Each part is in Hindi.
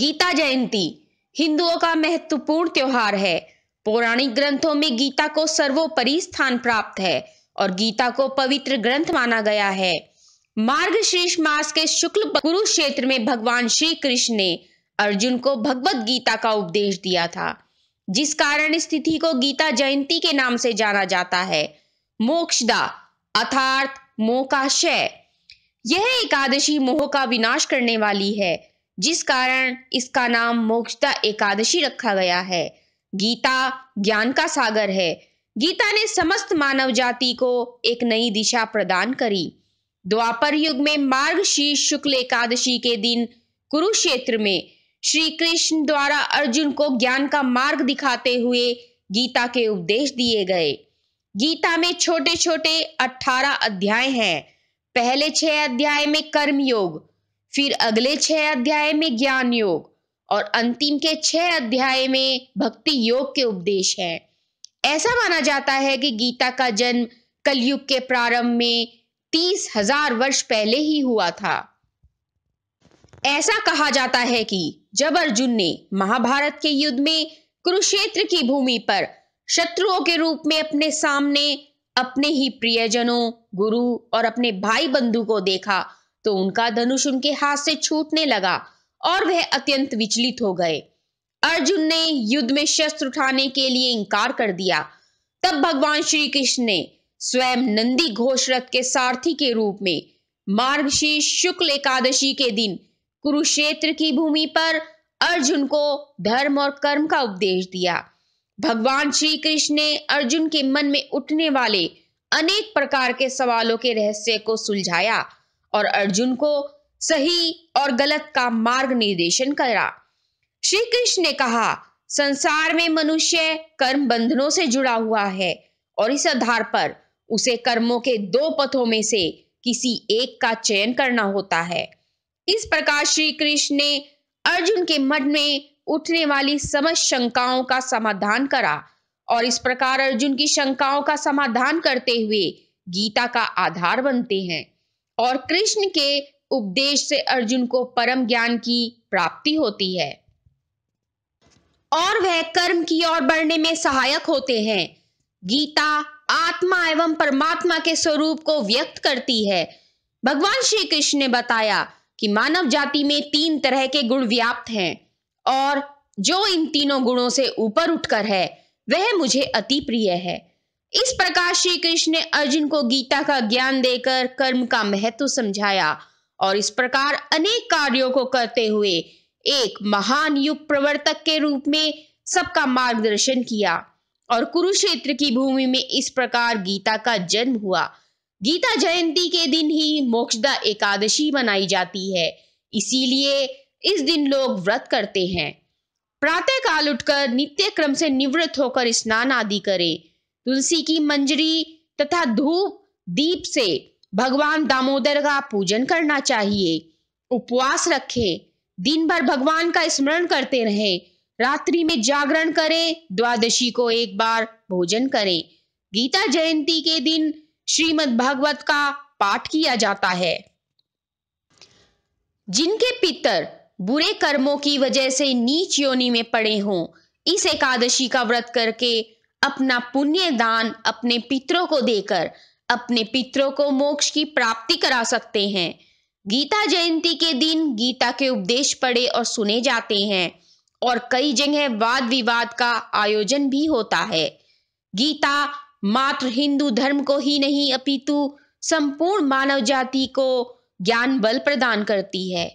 गीता जयंती हिंदुओं का महत्वपूर्ण त्योहार है पौराणिक ग्रंथों में गीता को सर्वोपरि स्थान प्राप्त है और गीता को पवित्र ग्रंथ माना गया है मार्ग शीर्ष मास के शुक्ल कुरुक्षेत्र में भगवान श्री कृष्ण ने अर्जुन को भगवत गीता का उपदेश दिया था जिस कारण स्थिति को गीता जयंती के नाम से जाना जाता है मोक्षदा अर्थात मोह यह एकादशी मोह का विनाश करने वाली है जिस कारण इसका नाम मोक्षता एकादशी रखा गया है गीता ज्ञान का सागर है गीता ने समस्त मानव जाति को एक नई दिशा प्रदान करी द्वापर युग में मार्ग शीर्ष शुक्ल एकादशी के दिन कुरुक्षेत्र में श्री कृष्ण द्वारा अर्जुन को ज्ञान का मार्ग दिखाते हुए गीता के उपदेश दिए गए गीता में छोटे छोटे अठारह अध्याय हैं पहले छह अध्याय में कर्म योग फिर अगले छह अध्याय में ज्ञान योग और अंतिम के छह अध्याय में भक्ति योग के उपदेश हैं। ऐसा माना जाता है कि गीता का जन्म कलयुग के प्रारंभ में तीस हजार वर्ष पहले ही हुआ था ऐसा कहा जाता है कि जब अर्जुन ने महाभारत के युद्ध में कुरुक्षेत्र की भूमि पर शत्रुओं के रूप में अपने सामने अपने ही प्रियजनों गुरु और अपने भाई बंधु को देखा तो उनका धनुष उनके हाथ से छूटने लगा और वह अत्यंत विचलित हो गए अर्जुन ने युद्ध में शस्त्र उठाने के लिए इंकार कर दिया तब भगवान श्री कृष्ण ने स्वयं नंदी घोषरथ के सारथी के रूप में मार्गशीर्ष शुक्ल एकादशी के दिन कुरुक्षेत्र की भूमि पर अर्जुन को धर्म और कर्म का उपदेश दिया भगवान श्री कृष्ण ने अर्जुन के मन में उठने वाले अनेक प्रकार के सवालों के रहस्य को सुलझाया और अर्जुन को सही और गलत का मार्ग निर्देशन करा श्री कृष्ण ने कहा संसार में मनुष्य कर्म बंधनों से जुड़ा हुआ है और इस आधार पर उसे कर्मों के दो पथों में से किसी एक का चयन करना होता है इस प्रकार श्री कृष्ण ने अर्जुन के मन में उठने वाली समस्त शंकाओं का समाधान करा और इस प्रकार अर्जुन की शंकाओं का समाधान करते हुए गीता का आधार बनते हैं और कृष्ण के उपदेश से अर्जुन को परम ज्ञान की प्राप्ति होती है और वह कर्म की ओर बढ़ने में सहायक होते हैं गीता आत्मा एवं परमात्मा के स्वरूप को व्यक्त करती है भगवान श्री कृष्ण ने बताया कि मानव जाति में तीन तरह के गुण व्याप्त हैं और जो इन तीनों गुणों से ऊपर उठकर है वह मुझे अति प्रिय है इस प्रकार श्री कृष्ण ने अर्जुन को गीता का ज्ञान देकर कर्म का महत्व समझाया और इस प्रकार अनेक कार्यों को करते हुए एक महान युग प्रवर्तक के रूप में सबका मार्गदर्शन किया और कुरुक्षेत्र की भूमि में इस प्रकार गीता का जन्म हुआ गीता जयंती के दिन ही मोक्षदा एकादशी मनाई जाती है इसीलिए इस दिन लोग व्रत करते हैं प्रातः काल उठकर नित्य क्रम से निवृत्त होकर स्नान आदि करें तुलसी की मंजरी तथा धूप दीप से भगवान दामोदर का पूजन करना चाहिए उपवास रखें दिन भर भगवान का स्मरण करते रहें रात्रि में जागरण करें द्वादशी को एक बार भोजन करें गीता जयंती के दिन श्रीमद् भागवत का पाठ किया जाता है जिनके पितर बुरे कर्मों की वजह से नीच योनि में पड़े हों इस एकादशी का व्रत करके अपना पुण्य दान अपने पितरों को देकर अपने पितरों को मोक्ष की प्राप्ति करा सकते हैं गीता जयंती के दिन गीता के उपदेश पढ़े और सुने जाते हैं और कई जगह वाद विवाद का आयोजन भी होता है गीता मात्र हिंदू धर्म को ही नहीं अपितु संपूर्ण मानव जाति को ज्ञान बल प्रदान करती है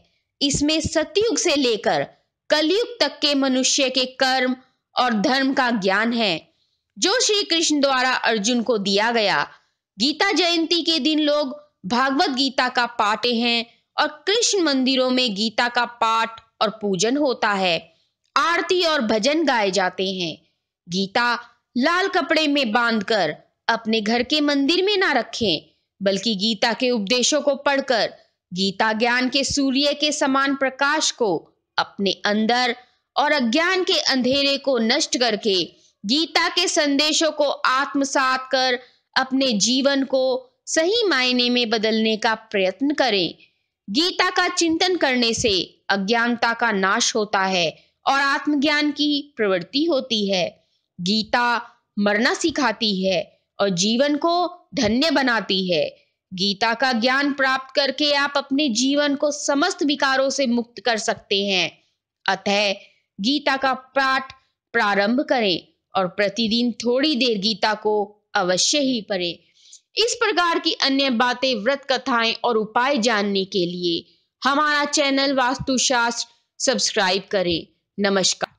इसमें सतयुग से लेकर कलयुग तक के मनुष्य के कर्म और धर्म का ज्ञान है जो श्री कृष्ण द्वारा अर्जुन को दिया गया गीता जयंती के दिन लोग भागवत गीता का पाठे हैं और कृष्ण मंदिरों में गीता का पाठ और पूजन होता है आरती और भजन गाए जाते हैं गीता लाल कपड़े में बांधकर अपने घर के मंदिर में ना रखें बल्कि गीता के उपदेशों को पढ़कर गीता ज्ञान के सूर्य के समान प्रकाश को अपने अंदर और अज्ञान के अंधेरे को नष्ट करके गीता के संदेशों को आत्मसात कर अपने जीवन को सही मायने में बदलने का प्रयत्न करें गीता का चिंतन करने से अज्ञानता का नाश होता है और आत्मज्ञान की प्रवृत्ति होती है गीता मरना सिखाती है और जीवन को धन्य बनाती है गीता का ज्ञान प्राप्त करके आप अपने जीवन को समस्त विकारों से मुक्त कर सकते हैं अतः गीता का पाठ प्रारंभ करें और प्रतिदिन थोड़ी देर गीता को अवश्य ही पढ़े इस प्रकार की अन्य बातें व्रत कथाएं और उपाय जानने के लिए हमारा चैनल वास्तुशास्त्र सब्सक्राइब करें नमस्कार